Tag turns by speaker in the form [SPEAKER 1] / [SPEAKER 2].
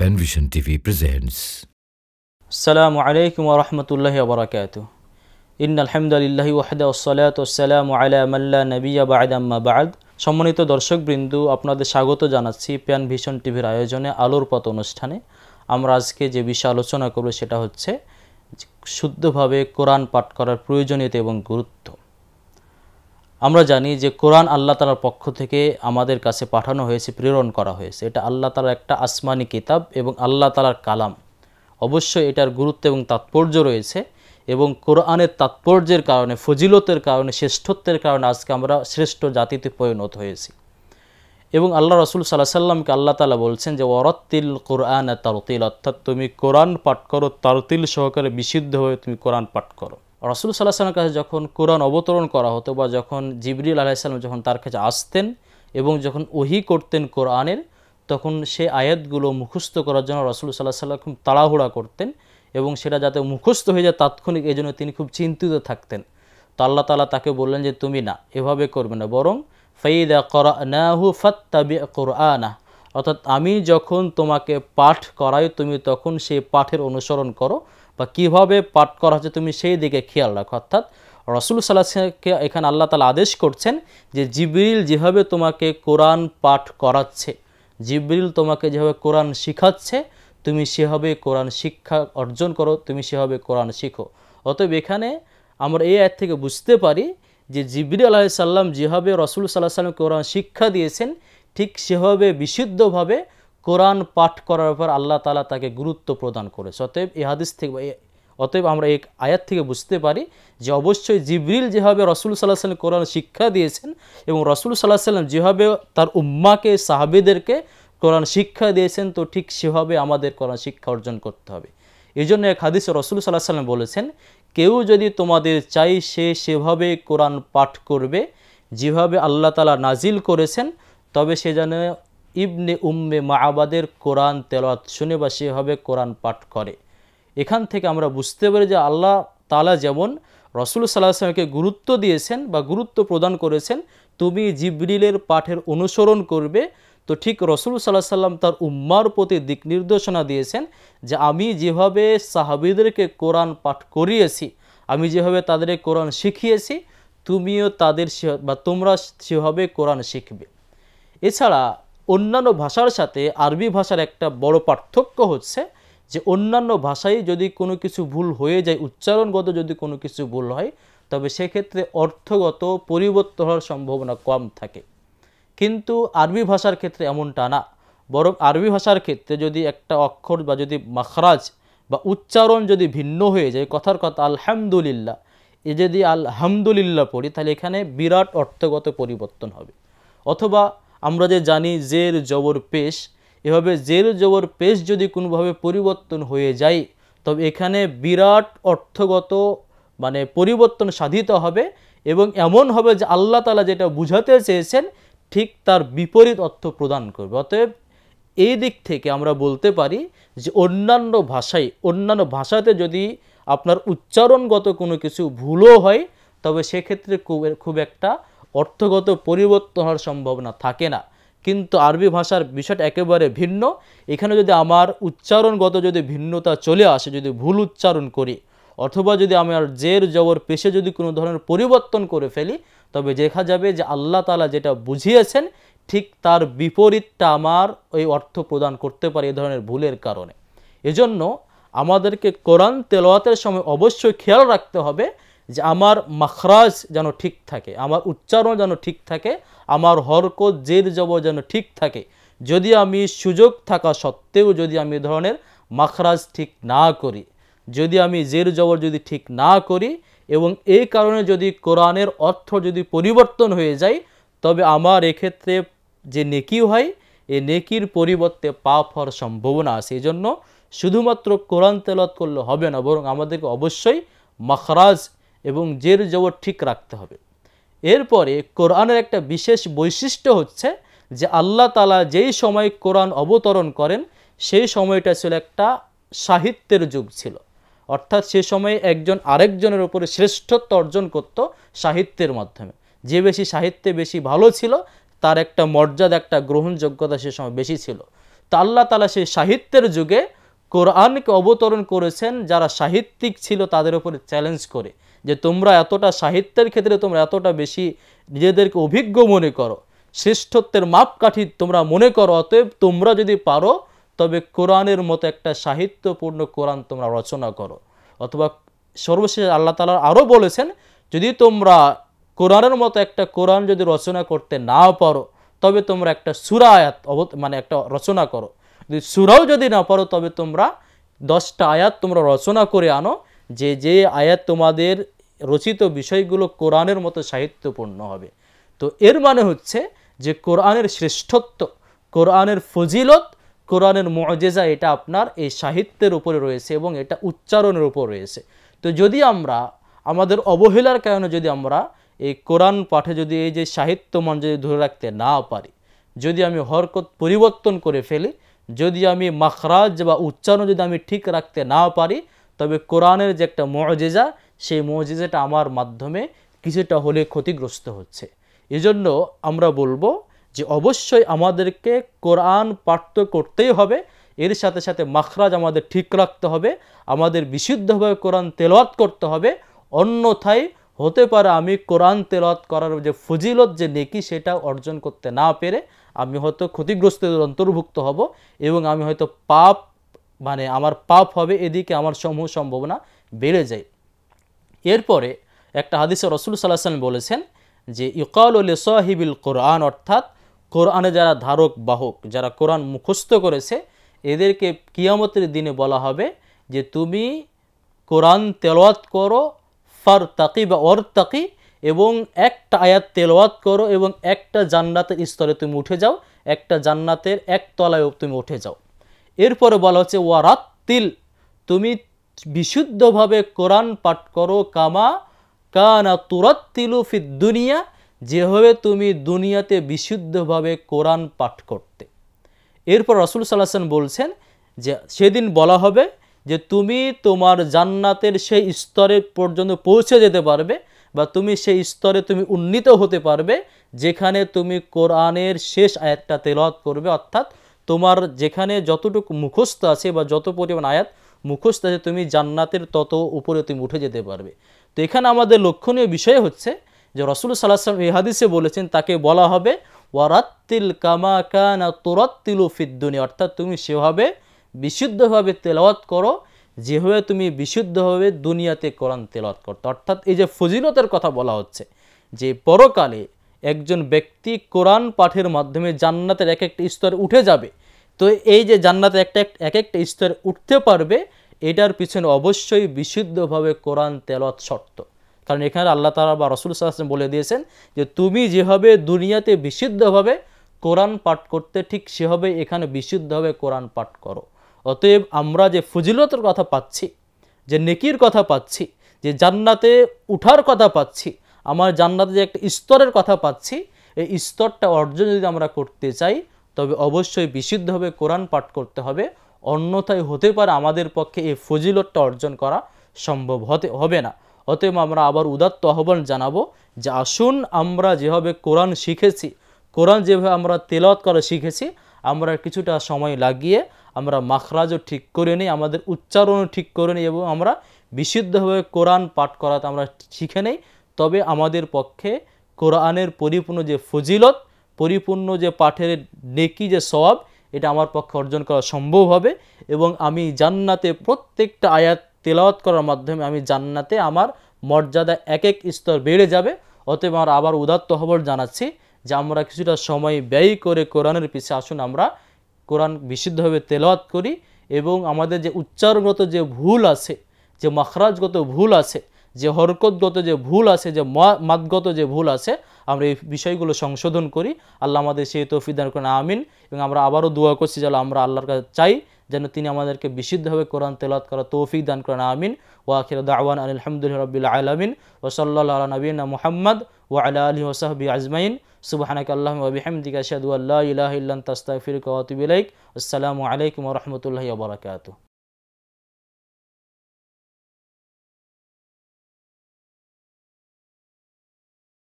[SPEAKER 1] Penvision TV presents. Assalamu alaikum wa rahmatullahi wa barakatuh. ইন্না আলহামদুলিল্লাহি ওয়াহদা ওসলাত ওসালাম আলা মাল্লা নবিয়া বাদ আম্মা বাদ সম্মানিত দর্শকবৃন্দ আপনাদের স্বাগত জানাচ্ছি প্যান ভিশন টিভির আয়োজনে আলোর পথ অনুষ্ঠানে আমরা আজকে যে বিষয়ে আলোচনা করব সেটা হচ্ছে শুদ্ধভাবে কোরআন পাঠ করার প্রয়োজনীয়তা এবং গুরুত্ব আমরা জানি যে কোরআন আল্লাহ তালার পক্ষ থেকে আমাদের কাছে পাঠানো হয়েছে প্রেরণ করা হয়েছে এটা আল্লাহ তালার একটা আসমানি কিতাব এবং আল্লাহ তালার কালাম অবশ্যই এটার গুরুত্ব এবং তাৎপর্য রয়েছে এবং কোরআনের তাৎপর্যের কারণে ফজিলতের কারণে শ্রেষ্ঠত্বের কারণে আজকে আমরা শ্রেষ্ঠ জাতিতে পরিণত হয়েছি এবং আল্লাহ রসুল সাল্লাহ সাল্লামকে আল্লাহ তালা বলছেন যে ওরত্তিল কোরআন তারতিল অর্থাৎ তুমি কোরআন পাঠ করো তারতিল সহকারে বিশুদ্ধ হয়ে তুমি কোরআন পাঠ করো রসুল সাল্লাহামের কাছে যখন কোরআন অবতরণ করা হতো বা যখন জিবরিল আলাইসাল্লাম যখন তার কাছে আসতেন এবং যখন ওহি করতেন কোরআনের তখন সে আয়াতগুলো মুখস্থ করার জন্য রসুল সাল্লাহ সাল্লাম খুব তাড়াহুড়া করতেন এবং সেটা যাতে মুখস্থ হয়ে যায় তাৎক্ষণিক এই জন্য তিনি খুব চিন্তিত থাকতেন তো আল্লাহ তালা তাকে বললেন যে তুমি না এভাবে করবে না বরং ফঈদা করাহু ফত্তাবি কোরআনা অর্থাৎ আমি যখন তোমাকে পাঠ করাই তুমি তখন সেই পাঠের অনুসরণ করো বা কিভাবে পাঠ করা হচ্ছে তুমি সেই দিকে খেয়াল রাখো অর্থাৎ রসুল সাল্লাহকে এখানে আল্লাহ তালা আদেশ করছেন যে জিবরিল যেভাবে তোমাকে কোরআন পাঠ করাচ্ছে জিবরিল তোমাকে যেভাবে কোরআন শিখাচ্ছে তুমি সেভাবে কোরআন শিক্ষা অর্জন করো তুমি সেভাবে কোরআন শিখো অতএব এখানে আমরা এই আয় থেকে বুঝতে পারি যে জিবরি আলাহিসাল্লাম যেভাবে রসুল সাল্লাহ সাল্লাম কোরআন শিক্ষা দিয়েছেন ঠিক সেভাবে বিশুদ্ধভাবে কোরআন পাঠ করার পর আল্লাহ তালা তাকে গুরুত্ব প্রদান করেছে অতএব এ হাদিস থেকে অতএব আমরা এক আয়াত থেকে বুঝতে পারি যে অবশ্যই জিবরিল যেভাবে রসুল সাল্লাহ সাল্লাম কোরআন শিক্ষা দিয়েছেন এবং রসুল সাল্লাহ সাল্লাম যেভাবে তার উম্মাকে সাহাবেদেরকে কোরআন শিক্ষা দিয়েছেন তো ঠিক সেভাবে আমাদের কোরআন শিক্ষা অর্জন করতে হবে এই জন্য এক হাদিসে রসুল সাল্লাহ সাল্লাম বলেছেন কেউ যদি তোমাদের চাই সে সেভাবে কোরআন পাঠ করবে যেভাবে আল্লাহ তালা নাজিল করেছেন তবে সে যেন ইবনে উম্মে আবাদের কোরআন তেলাত শুনে বা সেভাবে কোরআন পাঠ করে এখান থেকে আমরা বুঝতে পারি যে আল্লাহ তালা যেমন রসুল সাল্লাহ গুরুত্ব দিয়েছেন বা গুরুত্ব প্রদান করেছেন তুমি জিবরিলের পাঠের অনুসরণ করবে তো ঠিক রসুল সাল্লাহ সাল্লাম তার উম্মার প্রতি দিক নির্দেশনা দিয়েছেন যে আমি যেভাবে সাহাবিদেরকে কোরআন পাঠ করিয়েছি আমি যেভাবে তাদের কোরআন শিখিয়েছি তুমিও তাদের বা তোমরা সেভাবে কোরআন শিখবে এছাড়া অন্যান্য ভাষার সাথে আরবি ভাষার একটা বড় পার্থক্য হচ্ছে যে অন্যান্য ভাষায় যদি কোনো কিছু ভুল হয়ে যায় উচ্চারণগত যদি কোনো কিছু ভুল হয় তবে সেক্ষেত্রে অর্থগত পরিবর্তন হওয়ার সম্ভাবনা কম থাকে কিন্তু আরবি ভাষার ক্ষেত্রে এমনটা না বরং আরবি ভাষার ক্ষেত্রে যদি একটা অক্ষর বা যদি মাখরাজ বা উচ্চারণ যদি ভিন্ন হয়ে যায় কথার কথা আলহামদুলিল্লাহ এ যদি আলহামদুলিল্লাহ পড়ি তাহলে এখানে বিরাট অর্থগত পরিবর্তন হবে অথবা আমরা যে জানি জের জবর পেশ এভাবে জের জবর পেশ যদি কোনোভাবে পরিবর্তন হয়ে যায় তবে এখানে বিরাট অর্থগত মানে পরিবর্তন সাধিত হবে এবং এমন হবে যে আল্লাহ তালা যেটা বুঝাতে চেয়েছেন ঠিক তার বিপরীত অর্থ প্রদান করবে অতএব এই দিক থেকে আমরা বলতে পারি যে অন্যান্য ভাষায় অন্যান্য ভাষাতে যদি আপনার উচ্চারণগত কোনো কিছু ভুলও হয় তবে সেক্ষেত্রে খুব খুব একটা অর্থগত পরিবর্তন হওয়ার সম্ভাবনা থাকে না কিন্তু আরবি ভাষার বিষয়টা একেবারে ভিন্ন এখানে যদি আমার উচ্চারণগত যদি ভিন্নতা চলে আসে যদি ভুল উচ্চারণ করি অথবা যদি আমার জের জবর পেশে যদি কোনো ধরনের পরিবর্তন করে ফেলি তবে দেখা যাবে যে আল্লাহ তালা যেটা বুঝিয়েছেন ঠিক তার বিপরীতটা আমার ওই অর্থ প্রদান করতে পারে এ ধরনের ভুলের কারণে এজন্য আমাদেরকে কোরআন তেলোয়াতের সময় অবশ্যই খেয়াল রাখতে হবে যে আমার মাখরাজ যেন ঠিক থাকে আমার উচ্চারণ যেন ঠিক থাকে আমার হরক জের জব যেন ঠিক থাকে যদি আমি সুযোগ থাকা সত্ত্বেও যদি আমি ধরনের মাখরাজ ঠিক না করি যদি আমি জের জবর যদি ঠিক না করি এবং এই কারণে যদি কোরআনের অর্থ যদি পরিবর্তন হয়ে যায় তবে আমার এক্ষেত্রে যে নেকি হয় এই নেকির পরিবর্তে পাপ হওয়ার সম্ভাবনা আছে এই জন্য শুধুমাত্র কোরআন তেলত করলে হবে না বরং আমাদেরকে অবশ্যই মাখরাজ এবং জের জবর ঠিক রাখতে হবে এরপরে কোরআনের একটা বিশেষ বৈশিষ্ট্য হচ্ছে যে আল্লাহ তালা যেই সময় কোরআন অবতরণ করেন সেই সময়টা ছিল একটা সাহিত্যের যুগ ছিল অর্থাৎ সে সময়ে একজন আরেকজনের উপরে শ্রেষ্ঠত্ব অর্জন করত সাহিত্যের মাধ্যমে যে বেশি সাহিত্যে বেশি ভালো ছিল তার একটা মর্যাদা একটা গ্রহণযোগ্যতা সে সময় বেশি ছিল তা আল্লাহ তালা সেই সাহিত্যের যুগে কোরআনকে অবতরণ করেছেন যারা সাহিত্যিক ছিল তাদের উপরে চ্যালেঞ্জ করে যে তোমরা এতটা সাহিত্যের ক্ষেত্রে তোমরা এতটা বেশি নিজেদেরকে অভিজ্ঞ মনে করো শ্রেষ্ঠত্বের মাপকাঠি তোমরা মনে করো অতএব তোমরা যদি পারো তবে কোরআনের মতো একটা সাহিত্যপূর্ণ কোরআন তোমরা রচনা করো অথবা সর্বশেষ আল্লাহ তালা আরও বলেছেন যদি তোমরা কোরআনের মতো একটা কোরআন যদি রচনা করতে না পারো তবে তোমরা একটা সুরায়াত মানে একটা রচনা করো যদি সুরাও যদি না পারো তবে তোমরা দশটা আয়াত তোমরা রচনা করে আনো যে যে আয়াত তোমাদের রচিত বিষয়গুলো কোরআনের মতো সাহিত্যপূর্ণ হবে তো এর মানে হচ্ছে যে কোরআনের শ্রেষ্ঠত্ব কোরআনের ফজিলত কোরআনের মজেজা এটা আপনার এই সাহিত্যের উপরে রয়েছে এবং এটা উচ্চারণের উপর রয়েছে তো যদি আমরা আমাদের অবহেলার কারণে যদি আমরা এই কোরআন পাঠে যদি এই যে সাহিত্য মান যদি ধরে রাখতে না পারি যদি আমি হরকত পরিবর্তন করে ফেলি যদি আমি মাখরাজ বা উচ্চারণ যদি আমি ঠিক রাখতে না পারি তবে কোরআনের যে একটা মজেজা সেই মজেজাটা আমার মাধ্যমে কিছুটা হলে ক্ষতিগ্রস্ত হচ্ছে এজন্য আমরা বলবো যে অবশ্যই আমাদেরকে কোরআন পাঠ্য করতেই হবে এর সাথে সাথে মাখরাজ আমাদের ঠিক রাখতে হবে আমাদের বিশুদ্ধভাবে কোরআন তেলওয়াত করতে হবে অন্যথায় হতে পারে আমি কোরআন তেলত করার যে ফজিলত যে নেকি সেটা অর্জন করতে না পেরে আমি হয়তো ক্ষতিগ্রস্তদের অন্তর্ভুক্ত হব এবং আমি হয়তো পাপ মানে আমার পাপ হবে এদিকে আমার সমূহ সম্ভাবনা বেড়ে যায় এরপরে একটা হাদিসে রসুল সাল্লাহ সাল্লাম বলেছেন যে ইকাল উল সাহিবিল কোরআন অর্থাৎ কোরআনে যারা ধারক বাহক যারা কোরআন মুখস্থ করেছে এদেরকে কিয়ামতের দিনে বলা হবে যে তুমি কোরআন তেলওয়াত করো ফার তাকি বা অর তাকি এবং একটা আয়াত তেলোয়াত করো এবং একটা জান্নাতের স্তরে তুমি উঠে যাও একটা জান্নাতের এক তলায় তুমি উঠে যাও এরপরে বলা হচ্ছে ওয়ারাত তিল তুমি বিশুদ্ধভাবে কোরআন পাঠ করো কামা কানা তুরাত তিলু ফি দুনিয়া যেভাবে তুমি দুনিয়াতে বিশুদ্ধভাবে কোরআন পাঠ করতে এরপর রসুল সাল্লাহান বলছেন যে সেদিন বলা হবে যে তুমি তোমার জান্নাতের সেই স্তরে পর্যন্ত পৌঁছে যেতে পারবে বা তুমি সেই স্তরে তুমি উন্নীত হতে পারবে যেখানে তুমি কোরআনের শেষ আয়াতটা তেলত করবে অর্থাৎ তোমার যেখানে যতটুকু মুখস্থ আছে বা যত পরিমাণ আয়াত মুখস্থ আছে তুমি জান্নাতের তত উপরে তুমি উঠে যেতে পারবে তো এখানে আমাদের লক্ষণীয় বিষয় হচ্ছে যে রসুল সাল্লাহ সাল্লাম বলেছেন তাকে বলা হবে ওয়ারাত্তিল কামাকান তোরাত্তিল ফিদ্দুনি অর্থাৎ তুমি সেভাবে বিশুদ্ধভাবে তেলাওয়াত করো যেভাবে তুমি বিশুদ্ধভাবে দুনিয়াতে কোরআন তেলত করতো অর্থাৎ এই যে ফজিলতের কথা বলা হচ্ছে যে পরকালে একজন ব্যক্তি কোরআন পাঠের মাধ্যমে জান্নাতের এক একটা স্তর উঠে যাবে তো এই যে জান্নাতের একটা এক একটা স্তর উঠতে পারবে এটার পিছনে অবশ্যই বিশুদ্ধভাবে কোরআন তেলত শর্ত কারণ এখানে আল্লাহ তালা বা রসুল সাল্লাম বলে দিয়েছেন যে তুমি যেভাবে দুনিয়াতে বিশুদ্ধভাবে কোরআন পাঠ করতে ঠিক সেভাবে এখানে বিশুদ্ধভাবে কোরআন পাঠ করো অতএব আমরা যে ফজিলতের কথা পাচ্ছি যে নেকির কথা পাচ্ছি যে জান্নাতে উঠার কথা পাচ্ছি আমার জান্নাতে যে একটা স্তরের কথা পাচ্ছি এই স্তরটা অর্জন যদি আমরা করতে চাই তবে অবশ্যই বিশুদ্ধভাবে কোরআন পাঠ করতে হবে অন্যথায় হতে পারে আমাদের পক্ষে এই ফজিলতটা অর্জন করা সম্ভব হতে হবে না অতএব আমরা আবার উদাত্ত আহ্বান জানাবো যে আসুন আমরা যেভাবে কোরআন শিখেছি কোরআন যেভাবে আমরা তেলত করা শিখেছি আমরা কিছুটা সময় লাগিয়ে আমরা মাখরাজও ঠিক করে নিই আমাদের উচ্চারণও ঠিক করে নিই এবং আমরা বিশুদ্ধভাবে কোরআন পাঠ করাতে আমরা শিখে নেই তবে আমাদের পক্ষে কোরআনের পরিপূর্ণ যে ফজিলত পরিপূর্ণ যে পাঠের নেকি যে স্বভাব এটা আমার পক্ষে অর্জন করা সম্ভব হবে এবং আমি জান্নাতে প্রত্যেকটা আয়াত তেলাওয়াত করার মাধ্যমে আমি জান্নাতে আমার মর্যাদা এক এক স্তর বেড়ে যাবে অতএব আমার আবার উদাত্ত খবর জানাচ্ছি যে আমরা কিছুটা সময় ব্যয় করে কোরআনের পিছিয়ে আসুন আমরা কোরআন বিশুদ্ধভাবে তেলাওয়াত করি এবং আমাদের যে উচ্চারণগত যে ভুল আছে যে মাখরাজগত ভুল আছে যে হরকতগত যে ভুল আছে যে মাদগত যে ভুল আছে আমরা এই বিষয়গুলো সংশোধন করি আল্লাহ আমাদের সেই তৌফিদান করেন আমিন এবং আমরা আবারও দোয়া করছি যে আমরা আল্লাহর কাছে চাই যেন তিনি আমাদেরকে বিশুদ্ধভাবে কোরআন তেলাত করা তৌফিক দান করেন আমিন ওয়াখির দাওয়ান আলহামদুলিল্লাহ রবিল আলমিন ও আলা নবীনা মোহাম্মদ ও আল্লাহ আলী ওসাহবি আজমাইন সুবাহানাক আল্লাহ ওবিহামদিক আসাদু আল্লাহ ইলাহ ইল্লান তাস্তাফির কাতুবিলাইক আসসালামু আলাইকুম রহমতুল্লাহ বারকাতু